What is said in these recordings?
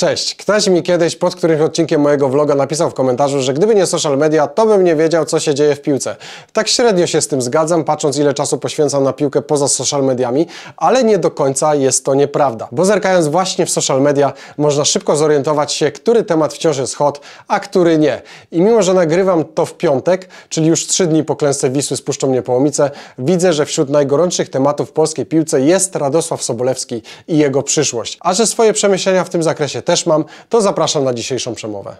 Cześć. Ktoś mi kiedyś pod którymś odcinkiem mojego vloga napisał w komentarzu, że gdyby nie social media, to bym nie wiedział, co się dzieje w piłce. Tak średnio się z tym zgadzam, patrząc ile czasu poświęcam na piłkę poza social mediami, ale nie do końca jest to nieprawda. Bo zerkając właśnie w social media, można szybko zorientować się, który temat wciąż jest hot, a który nie. I mimo, że nagrywam to w piątek, czyli już trzy dni po klęsce Wisły spuszczą mnie połomice, widzę, że wśród najgorętszych tematów w polskiej piłce jest Radosław Sobolewski i jego przyszłość. A że swoje przemyślenia w tym zakresie też mam, to zapraszam na dzisiejszą przemowę.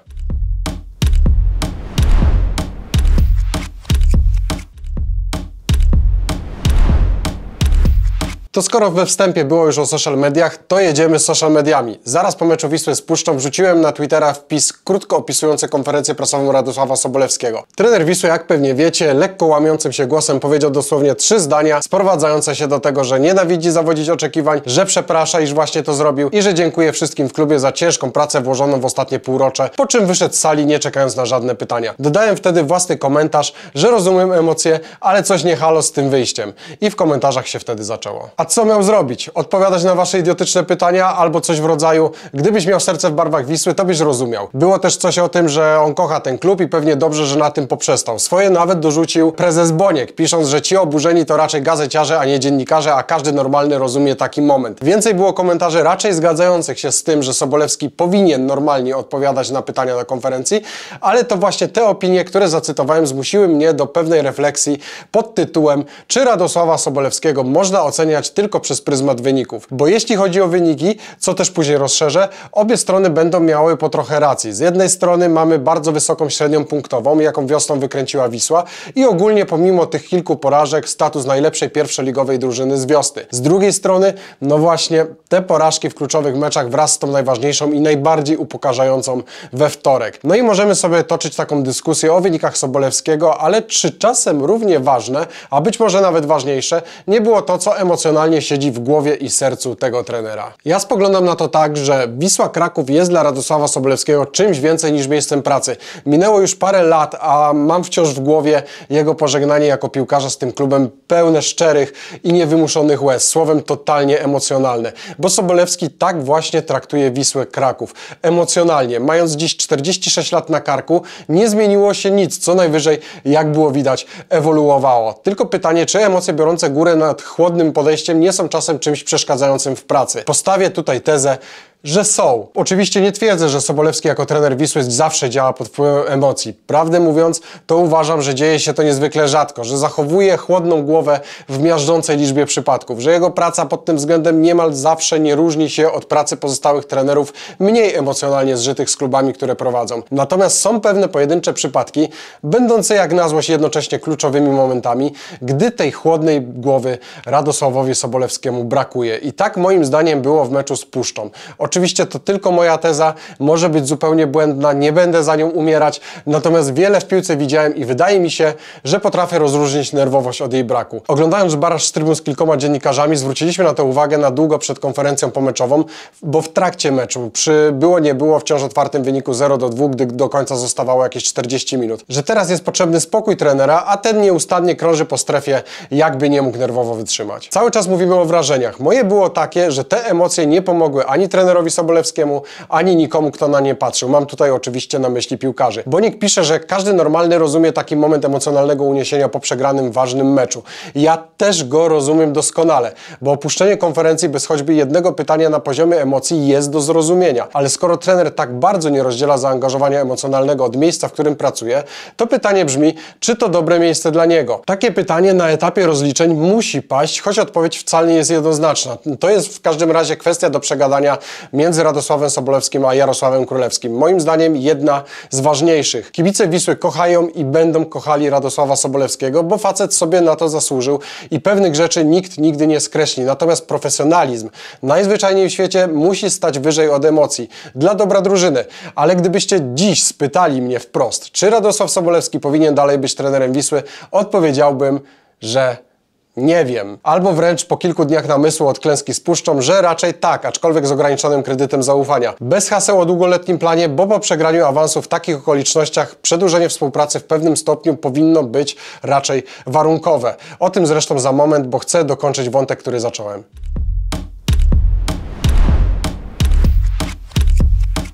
To skoro we wstępie było już o social mediach, to jedziemy z social mediami. Zaraz po meczu Wisły z Puszczą wrzuciłem na Twittera wpis krótko opisujący konferencję prasową Radosława Sobolewskiego. Trener Wisły, jak pewnie wiecie, lekko łamiącym się głosem powiedział dosłownie trzy zdania sprowadzające się do tego, że nienawidzi zawodzić oczekiwań, że przeprasza, iż właśnie to zrobił i że dziękuję wszystkim w klubie za ciężką pracę włożoną w ostatnie półrocze, po czym wyszedł z sali nie czekając na żadne pytania. Dodałem wtedy własny komentarz, że rozumiem emocje, ale coś nie halo z tym wyjściem i w komentarzach się wtedy zaczęło. A co miał zrobić? Odpowiadać na wasze idiotyczne pytania albo coś w rodzaju gdybyś miał serce w barwach Wisły, to byś rozumiał. Było też coś o tym, że on kocha ten klub i pewnie dobrze, że na tym poprzestał. Swoje nawet dorzucił prezes Boniek, pisząc, że ci oburzeni to raczej gazeciarze, a nie dziennikarze, a każdy normalny rozumie taki moment. Więcej było komentarzy raczej zgadzających się z tym, że Sobolewski powinien normalnie odpowiadać na pytania na konferencji, ale to właśnie te opinie, które zacytowałem, zmusiły mnie do pewnej refleksji pod tytułem, czy Radosława Sobolewskiego można oceniać tylko przez pryzmat wyników. Bo jeśli chodzi o wyniki, co też później rozszerzę, obie strony będą miały po trochę racji. Z jednej strony mamy bardzo wysoką średnią punktową, jaką wiosną wykręciła Wisła i ogólnie pomimo tych kilku porażek status najlepszej pierwszoligowej drużyny z wiosny. Z drugiej strony, no właśnie, te porażki w kluczowych meczach wraz z tą najważniejszą i najbardziej upokarzającą we wtorek. No i możemy sobie toczyć taką dyskusję o wynikach Sobolewskiego, ale czy czasem równie ważne, a być może nawet ważniejsze, nie było to, co emocjonalnie siedzi w głowie i sercu tego trenera. Ja spoglądam na to tak, że Wisła Kraków jest dla Radosława Sobolewskiego czymś więcej niż miejscem pracy. Minęło już parę lat, a mam wciąż w głowie jego pożegnanie jako piłkarza z tym klubem pełne szczerych i niewymuszonych łez, słowem totalnie emocjonalne. Bo Sobolewski tak właśnie traktuje Wisłę Kraków. Emocjonalnie, mając dziś 46 lat na karku, nie zmieniło się nic, co najwyżej, jak było widać, ewoluowało. Tylko pytanie, czy emocje biorące górę nad chłodnym podejściem nie są czasem czymś przeszkadzającym w pracy. Postawię tutaj tezę, że są. Oczywiście nie twierdzę, że Sobolewski jako trener Wisły zawsze działa pod wpływem emocji. Prawdę mówiąc, to uważam, że dzieje się to niezwykle rzadko, że zachowuje chłodną głowę w miażdżącej liczbie przypadków, że jego praca pod tym względem niemal zawsze nie różni się od pracy pozostałych trenerów mniej emocjonalnie zżytych z klubami, które prowadzą. Natomiast są pewne pojedyncze przypadki, będące jak na złość jednocześnie kluczowymi momentami, gdy tej chłodnej głowy Radosławowi Sobolewskiemu brakuje. I tak moim zdaniem było w meczu z Puszczą. Oczywiście to tylko moja teza, może być zupełnie błędna, nie będę za nią umierać, natomiast wiele w piłce widziałem i wydaje mi się, że potrafię rozróżnić nerwowość od jej braku. Oglądając baraż z trybun z kilkoma dziennikarzami, zwróciliśmy na to uwagę na długo przed konferencją pomeczową, bo w trakcie meczu, przy było nie było wciąż otwartym wyniku 0 do 2, gdy do końca zostawało jakieś 40 minut, że teraz jest potrzebny spokój trenera, a ten nieustannie krąży po strefie, jakby nie mógł nerwowo wytrzymać. Cały czas mówimy o wrażeniach. Moje było takie, że te emocje nie pomogły ani trenerowi, Kacperowi Sobolewskiemu, ani nikomu, kto na nie patrzył. Mam tutaj oczywiście na myśli piłkarzy. Bonik pisze, że każdy normalny rozumie taki moment emocjonalnego uniesienia po przegranym ważnym meczu. Ja też go rozumiem doskonale, bo opuszczenie konferencji bez choćby jednego pytania na poziomie emocji jest do zrozumienia. Ale skoro trener tak bardzo nie rozdziela zaangażowania emocjonalnego od miejsca, w którym pracuje, to pytanie brzmi, czy to dobre miejsce dla niego? Takie pytanie na etapie rozliczeń musi paść, choć odpowiedź wcale nie jest jednoznaczna. To jest w każdym razie kwestia do przegadania między Radosławem Sobolewskim a Jarosławem Królewskim. Moim zdaniem jedna z ważniejszych. Kibice Wisły kochają i będą kochali Radosława Sobolewskiego, bo facet sobie na to zasłużył i pewnych rzeczy nikt nigdy nie skreśli. Natomiast profesjonalizm najzwyczajniej w świecie musi stać wyżej od emocji. Dla dobra drużyny. Ale gdybyście dziś spytali mnie wprost, czy Radosław Sobolewski powinien dalej być trenerem Wisły, odpowiedziałbym, że nie wiem. Albo wręcz po kilku dniach namysłu od klęski spuszczą, że raczej tak, aczkolwiek z ograniczonym kredytem zaufania. Bez haseł o długoletnim planie, bo po przegraniu awansu w takich okolicznościach przedłużenie współpracy w pewnym stopniu powinno być raczej warunkowe. O tym zresztą za moment, bo chcę dokończyć wątek, który zacząłem.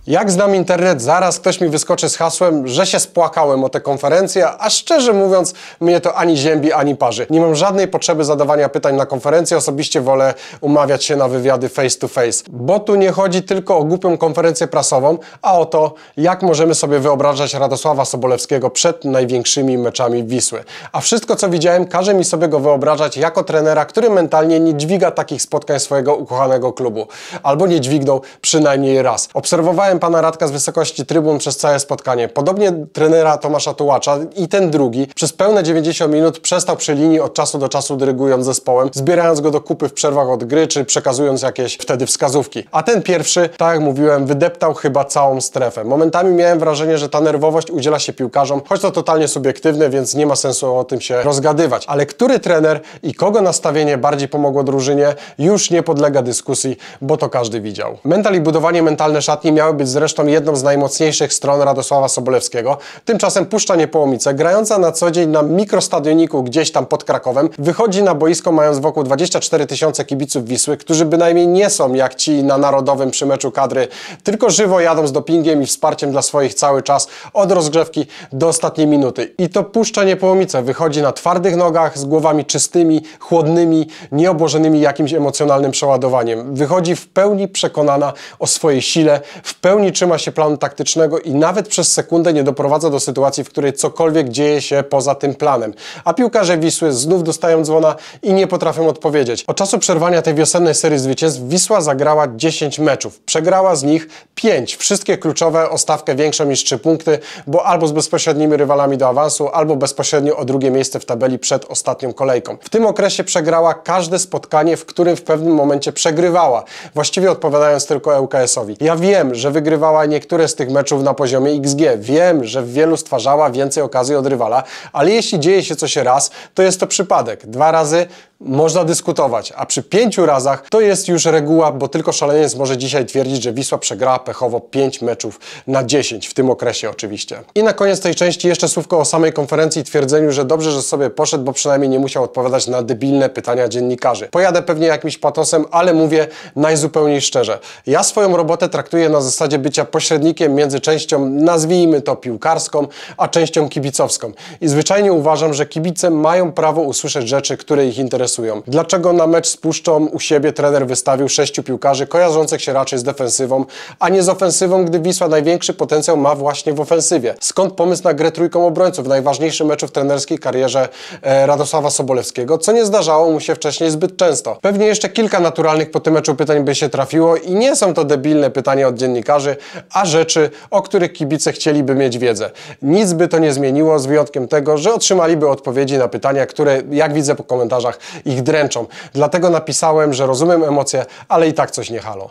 Jak znam internet, zaraz ktoś mi wyskoczy z hasłem, że się spłakałem o tę konferencję, a szczerze mówiąc, mnie to ani ziębi, ani parzy. Nie mam żadnej potrzeby zadawania pytań na konferencję, osobiście wolę umawiać się na wywiady face to face, bo tu nie chodzi tylko o głupią konferencję prasową, a o to, jak możemy sobie wyobrażać Radosława Sobolewskiego przed największymi meczami Wisły. A wszystko, co widziałem, każe mi sobie go wyobrażać jako trenera, który mentalnie nie dźwiga takich spotkań swojego ukochanego klubu. Albo nie dźwignął przynajmniej raz. Obserwowałem Oceniałem pana Radka z wysokości trybun przez całe spotkanie. Podobnie trenera Tomasza Tułacza i ten drugi przez pełne 90 minut przestał przy linii od czasu do czasu dyrygując zespołem, zbierając go do kupy w przerwach od gry, czy przekazując jakieś wtedy wskazówki. A ten pierwszy, tak jak mówiłem, wydeptał chyba całą strefę. Momentami miałem wrażenie, że ta nerwowość udziela się piłkarzom, choć to totalnie subiektywne, więc nie ma sensu o tym się rozgadywać. Ale który trener i kogo nastawienie bardziej pomogło drużynie, już nie podlega dyskusji, bo to każdy widział. Mental i budowanie mentalne szatni miałyby być zresztą jedną z najmocniejszych stron Radosława Sobolewskiego. Tymczasem Puszcza Niepołomice, grająca na co dzień na mikrostadioniku gdzieś tam pod Krakowem, wychodzi na boisko mając wokół 24 tysiące kibiców Wisły, którzy bynajmniej nie są jak ci na Narodowym przy meczu kadry, tylko żywo jadą z dopingiem i wsparciem dla swoich cały czas od rozgrzewki do ostatniej minuty. I to Puszcza Niepołomice wychodzi na twardych nogach, z głowami czystymi, chłodnymi, nieobłożonymi jakimś emocjonalnym przeładowaniem. Wychodzi w pełni przekonana o swojej sile, w pełni pełni trzyma się planu taktycznego i nawet przez sekundę nie doprowadza do sytuacji, w której cokolwiek dzieje się poza tym planem. A piłkarze Wisły znów dostają dzwona i nie potrafią odpowiedzieć. Od czasu przerwania tej wiosennej serii zwycięstw Wisła zagrała 10 meczów. Przegrała z nich 5. Wszystkie kluczowe o stawkę większą niż 3 punkty, bo albo z bezpośrednimi rywalami do awansu, albo bezpośrednio o drugie miejsce w tabeli przed ostatnią kolejką. W tym okresie przegrała każde spotkanie, w którym w pewnym momencie przegrywała. Właściwie odpowiadając tylko ŁKS-owi. Ja wiem, że wy wygrywała niektóre z tych meczów na poziomie XG. Wiem, że w wielu stwarzała więcej okazji od rywala, ale jeśli dzieje się coś raz, to jest to przypadek. Dwa razy można dyskutować, a przy pięciu razach to jest już reguła, bo tylko szaleniec może dzisiaj twierdzić, że Wisła przegrała pechowo 5 meczów na 10, w tym okresie oczywiście. I na koniec tej części jeszcze słówko o samej konferencji i twierdzeniu, że dobrze, że sobie poszedł, bo przynajmniej nie musiał odpowiadać na debilne pytania dziennikarzy. Pojadę pewnie jakimś patosem, ale mówię najzupełniej szczerze. Ja swoją robotę traktuję na zasadzie zasadzie bycia pośrednikiem między częścią, nazwijmy to piłkarską, a częścią kibicowską. I zwyczajnie uważam, że kibice mają prawo usłyszeć rzeczy, które ich interesują. Dlaczego na mecz z Puszczą u siebie trener wystawił sześciu piłkarzy kojarzących się raczej z defensywą, a nie z ofensywą, gdy Wisła największy potencjał ma właśnie w ofensywie? Skąd pomysł na grę trójką obrońców w najważniejszym meczu w trenerskiej karierze e, Radosława Sobolewskiego, co nie zdarzało mu się wcześniej zbyt często? Pewnie jeszcze kilka naturalnych po tym meczu pytań by się trafiło i nie są to debilne pytania od dziennikarzy, a rzeczy, o których kibice chcieliby mieć wiedzę. Nic by to nie zmieniło, z wyjątkiem tego, że otrzymaliby odpowiedzi na pytania, które, jak widzę po komentarzach, ich dręczą. Dlatego napisałem, że rozumiem emocje, ale i tak coś nie halo.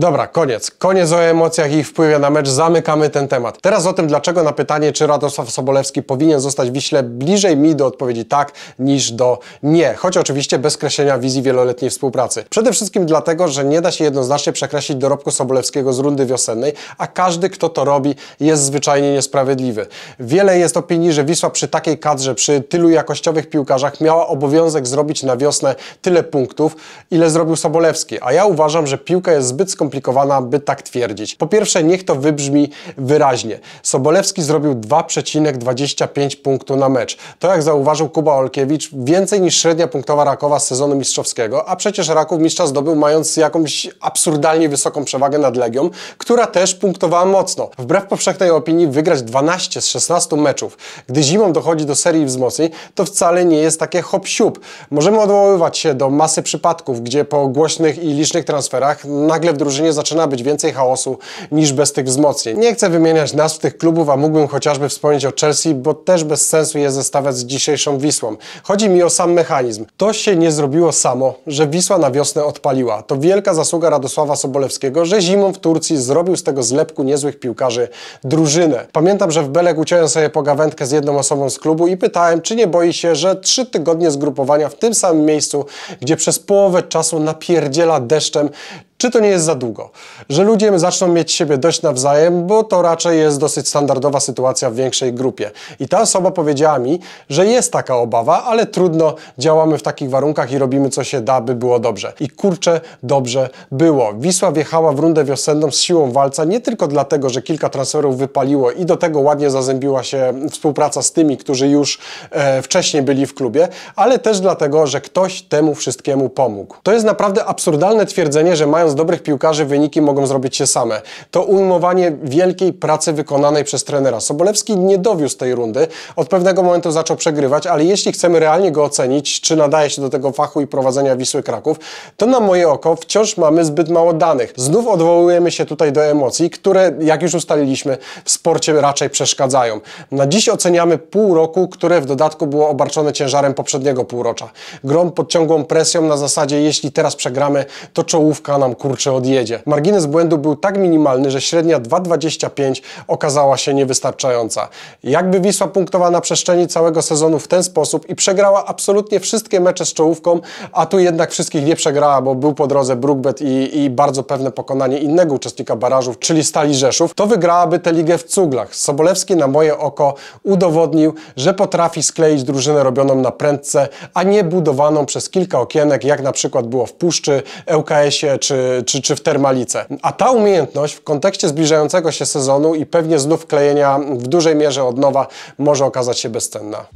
Dobra, koniec. Koniec o emocjach i ich wpływie na mecz. Zamykamy ten temat. Teraz o tym, dlaczego na pytanie, czy Radosław Sobolewski powinien zostać w Wiśle, bliżej mi do odpowiedzi tak, niż do nie. Choć oczywiście bez kreślenia wizji wieloletniej współpracy. Przede wszystkim dlatego, że nie da się jednoznacznie przekreślić dorobku Sobolewskiego z rundy wiosennej, a każdy, kto to robi, jest zwyczajnie niesprawiedliwy. Wiele jest opinii, że Wisła przy takiej kadrze, przy tylu jakościowych piłkarzach miała obowiązek zrobić na wiosnę tyle punktów, ile zrobił Sobolewski. A ja uważam, że piłka jest zbyt skomplikowana skomplikowana, by tak twierdzić. Po pierwsze, niech to wybrzmi wyraźnie. Sobolewski zrobił 2,25 punktu na mecz. To, jak zauważył Kuba Olkiewicz, więcej niż średnia punktowa Rakowa z sezonu mistrzowskiego, a przecież Raków mistrza zdobył mając jakąś absurdalnie wysoką przewagę nad Legią, która też punktowała mocno. Wbrew powszechnej opinii wygrać 12 z 16 meczów, gdy zimą dochodzi do serii wzmocnień, to wcale nie jest takie hop-siup. Możemy odwoływać się do masy przypadków, gdzie po głośnych i licznych transferach nagle w drużynie drużynie zaczyna być więcej chaosu niż bez tych wzmocnień. Nie chcę wymieniać nazw tych klubów, a mógłbym chociażby wspomnieć o Chelsea, bo też bez sensu je zestawiać z dzisiejszą Wisłą. Chodzi mi o sam mechanizm. To się nie zrobiło samo, że Wisła na wiosnę odpaliła. To wielka zasługa Radosława Sobolewskiego, że zimą w Turcji zrobił z tego zlepku niezłych piłkarzy drużynę. Pamiętam, że w Belek uciąłem sobie pogawędkę z jedną osobą z klubu i pytałem, czy nie boi się, że trzy tygodnie zgrupowania w tym samym miejscu, gdzie przez połowę czasu napierdziela deszczem, czy to nie jest za długo? Że ludzie zaczną mieć siebie dość nawzajem, bo to raczej jest dosyć standardowa sytuacja w większej grupie. I ta osoba powiedziała mi, że jest taka obawa, ale trudno, działamy w takich warunkach i robimy co się da, by było dobrze. I kurczę, dobrze było. Wisła wjechała w rundę wiosenną z siłą walca nie tylko dlatego, że kilka transferów wypaliło i do tego ładnie zazębiła się współpraca z tymi, którzy już e, wcześniej byli w klubie, ale też dlatego, że ktoś temu wszystkiemu pomógł. To jest naprawdę absurdalne twierdzenie, że mają mając dobrych piłkarzy, wyniki mogą zrobić się same. To ujmowanie wielkiej pracy wykonanej przez trenera. Sobolewski nie dowiózł tej rundy. Od pewnego momentu zaczął przegrywać, ale jeśli chcemy realnie go ocenić, czy nadaje się do tego fachu i prowadzenia Wisły Kraków, to na moje oko wciąż mamy zbyt mało danych. Znów odwołujemy się tutaj do emocji, które, jak już ustaliliśmy, w sporcie raczej przeszkadzają. Na dziś oceniamy pół roku, które w dodatku było obarczone ciężarem poprzedniego półrocza. Grom pod ciągłą presją na zasadzie, jeśli teraz przegramy, to czołówka nam kurczę odjedzie. Margines błędu był tak minimalny, że średnia 2,25 okazała się niewystarczająca. Jakby Wisła punktowała na przestrzeni całego sezonu w ten sposób i przegrała absolutnie wszystkie mecze z czołówką, a tu jednak wszystkich nie przegrała, bo był po drodze Brookbet i, i bardzo pewne pokonanie innego uczestnika barażów, czyli Stali Rzeszów, to wygrałaby tę ligę w cuglach. Sobolewski na moje oko udowodnił, że potrafi skleić drużynę robioną na prędce, a nie budowaną przez kilka okienek, jak na przykład było w Puszczy, ŁKS-ie czy czy, czy w Termalice. A ta umiejętność w kontekście zbliżającego się sezonu i pewnie znów klejenia w dużej mierze od nowa może okazać się bezcenna.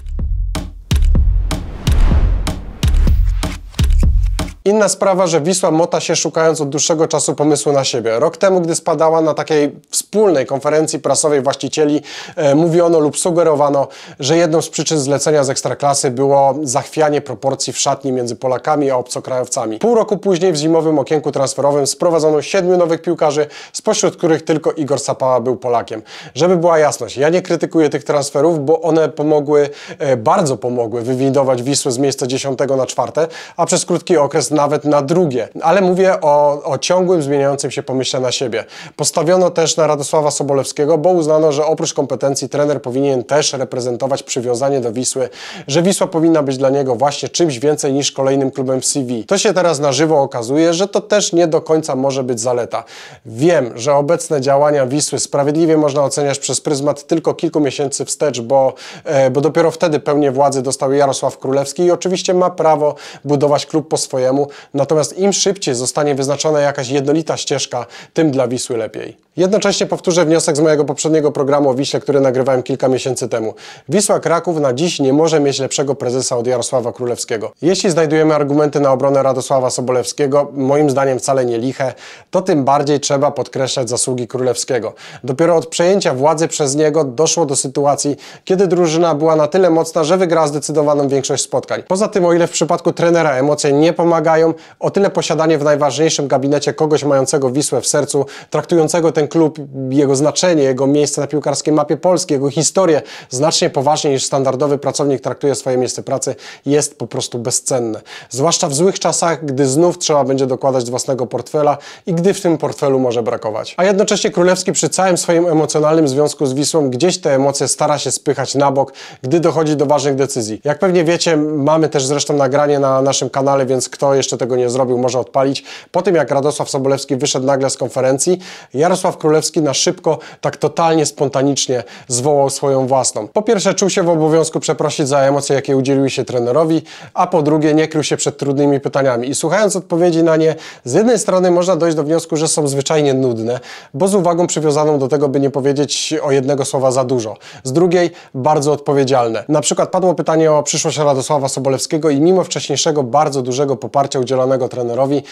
Inna sprawa, że Wisła mota się szukając od dłuższego czasu pomysłu na siebie. Rok temu, gdy spadała na takiej wspólnej konferencji prasowej właścicieli, e, mówiono lub sugerowano, że jedną z przyczyn zlecenia z Ekstraklasy było zachwianie proporcji w szatni między Polakami a obcokrajowcami. Pół roku później w zimowym okienku transferowym sprowadzono siedmiu nowych piłkarzy, spośród których tylko Igor Sapała był Polakiem. Żeby była jasność, ja nie krytykuję tych transferów, bo one pomogły, e, bardzo pomogły wywindować Wisłę z miejsca dziesiątego na czwarte, a przez krótki okres nawet na drugie. Ale mówię o, o ciągłym, zmieniającym się pomyśle na siebie. Postawiono też na Radosława Sobolewskiego, bo uznano, że oprócz kompetencji trener powinien też reprezentować przywiązanie do Wisły, że Wisła powinna być dla niego właśnie czymś więcej niż kolejnym klubem w CV. To się teraz na żywo okazuje, że to też nie do końca może być zaleta. Wiem, że obecne działania Wisły sprawiedliwie można oceniać przez pryzmat tylko kilku miesięcy wstecz, bo, e, bo dopiero wtedy pełnię władzy dostał Jarosław Królewski i oczywiście ma prawo budować klub po swojemu, natomiast im szybciej zostanie wyznaczona jakaś jednolita ścieżka, tym dla Wisły lepiej. Jednocześnie powtórzę wniosek z mojego poprzedniego programu o Wiśle, który nagrywałem kilka miesięcy temu. Wisła Kraków na dziś nie może mieć lepszego prezesa od Jarosława Królewskiego. Jeśli znajdujemy argumenty na obronę Radosława Sobolewskiego, moim zdaniem wcale nie liche, to tym bardziej trzeba podkreślać zasługi Królewskiego. Dopiero od przejęcia władzy przez niego doszło do sytuacji, kiedy drużyna była na tyle mocna, że wygrała zdecydowaną większość spotkań. Poza tym, o ile w przypadku trenera emocje nie pomagają, o tyle posiadanie w najważniejszym gabinecie kogoś mającego Wisłę w sercu, traktującego tę ten klub, jego znaczenie, jego miejsce na piłkarskiej mapie Polski, jego historię znacznie poważniej niż standardowy pracownik traktuje swoje miejsce pracy, jest po prostu bezcenne. Zwłaszcza w złych czasach, gdy znów trzeba będzie dokładać własnego portfela i gdy w tym portfelu może brakować. A jednocześnie Królewski przy całym swoim emocjonalnym związku z Wisłą gdzieś te emocje stara się spychać na bok, gdy dochodzi do ważnych decyzji. Jak pewnie wiecie, mamy też zresztą nagranie na naszym kanale, więc kto jeszcze tego nie zrobił, może odpalić. Po tym jak Radosław Sobolewski wyszedł nagle z konferencji, Jarosław Stanisław Królewski na szybko, tak totalnie spontanicznie zwołał swoją własną. Po pierwsze czuł się w obowiązku przeprosić za emocje, jakie udzieliły się trenerowi, a po drugie nie krył się przed trudnymi pytaniami. I słuchając odpowiedzi na nie, z jednej strony można dojść do wniosku, że są zwyczajnie nudne, bo z uwagą przywiązaną do tego, by nie powiedzieć o jednego słowa za dużo. Z drugiej bardzo odpowiedzialne. Na przykład padło pytanie o przyszłość Radosława Sobolewskiego i mimo wcześniejszego bardzo dużego poparcia udzielonego trenerowi,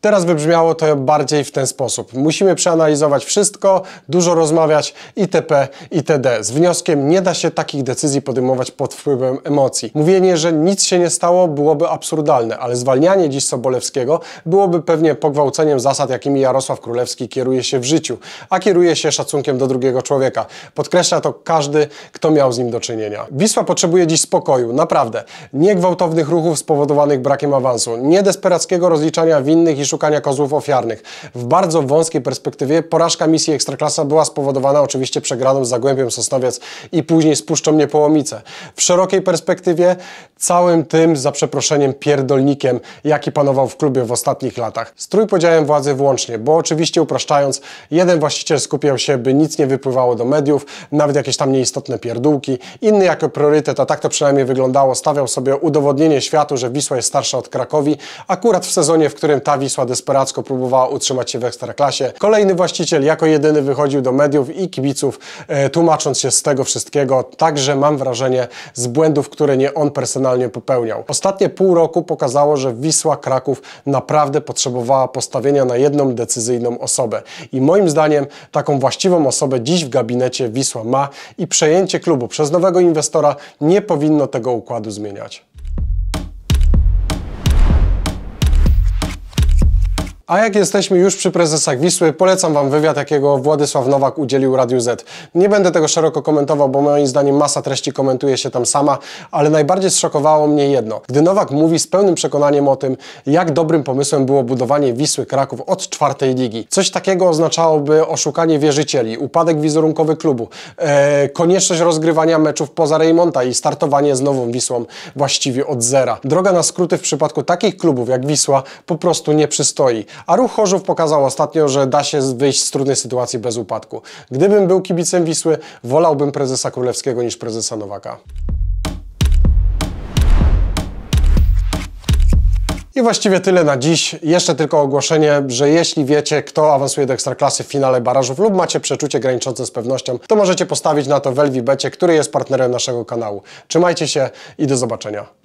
Teraz wybrzmiało to bardziej w ten sposób. Musimy przeanalizować wszystko, dużo rozmawiać itp. itd. Z wnioskiem nie da się takich decyzji podejmować pod wpływem emocji. Mówienie, że nic się nie stało byłoby absurdalne, ale zwalnianie dziś Sobolewskiego byłoby pewnie pogwałceniem zasad, jakimi Jarosław Królewski kieruje się w życiu, a kieruje się szacunkiem do drugiego człowieka. Podkreśla to każdy, kto miał z nim do czynienia. Wisła potrzebuje dziś spokoju, naprawdę. Nie gwałtownych ruchów spowodowanych brakiem awansu, nie desperackiego rozliczania winnych i szukania kozłów ofiarnych. W bardzo wąskiej perspektywie porażka misji Ekstraklasa była spowodowana oczywiście przegraną z Zagłębiem Sosnowiec i później spuszczą Puszczą Niepołomice. W szerokiej perspektywie całym tym, za przeproszeniem, pierdolnikiem, jaki panował w klubie w ostatnich latach. Z trójpodziałem władzy włącznie, bo oczywiście upraszczając, jeden właściciel skupiał się, by nic nie wypływało do mediów, nawet jakieś tam nieistotne pierdółki, inny jako priorytet, a tak to przynajmniej wyglądało, stawiał sobie udowodnienie światu, że Wisła jest starsza od Krakowi, akurat w sezonie, w którym ta Wisła Wisła desperacko próbowała utrzymać się w Ekstraklasie. Kolejny właściciel jako jedyny wychodził do mediów i kibiców, e, tłumacząc się z tego wszystkiego, także mam wrażenie z błędów, które nie on personalnie popełniał. Ostatnie pół roku pokazało, że Wisła Kraków naprawdę potrzebowała postawienia na jedną decyzyjną osobę. I moim zdaniem taką właściwą osobę dziś w gabinecie Wisła ma i przejęcie klubu przez nowego inwestora nie powinno tego układu zmieniać. A jak jesteśmy już przy prezesach Wisły, polecam Wam wywiad, jakiego Władysław Nowak udzielił Radiu Z. Nie będę tego szeroko komentował, bo moim zdaniem masa treści komentuje się tam sama, ale najbardziej zszokowało mnie jedno. Gdy Nowak mówi z pełnym przekonaniem o tym, jak dobrym pomysłem było budowanie Wisły Kraków od czwartej ligi. Coś takiego oznaczałoby oszukanie wierzycieli, upadek wizerunkowy klubu, e, konieczność rozgrywania meczów poza Reymonta i startowanie z nową Wisłą właściwie od zera. Droga na skróty w przypadku takich klubów jak Wisła po prostu nie przystoi a ruch Chorzów pokazał ostatnio, że da się wyjść z trudnej sytuacji bez upadku. Gdybym był kibicem Wisły, wolałbym prezesa Królewskiego niż prezesa Nowaka. I właściwie tyle na dziś. Jeszcze tylko ogłoszenie, że jeśli wiecie, kto awansuje do Ekstraklasy w finale barażów lub macie przeczucie graniczące z pewnością, to możecie postawić na to w Elwibecie, który jest partnerem naszego kanału. Trzymajcie się i do zobaczenia.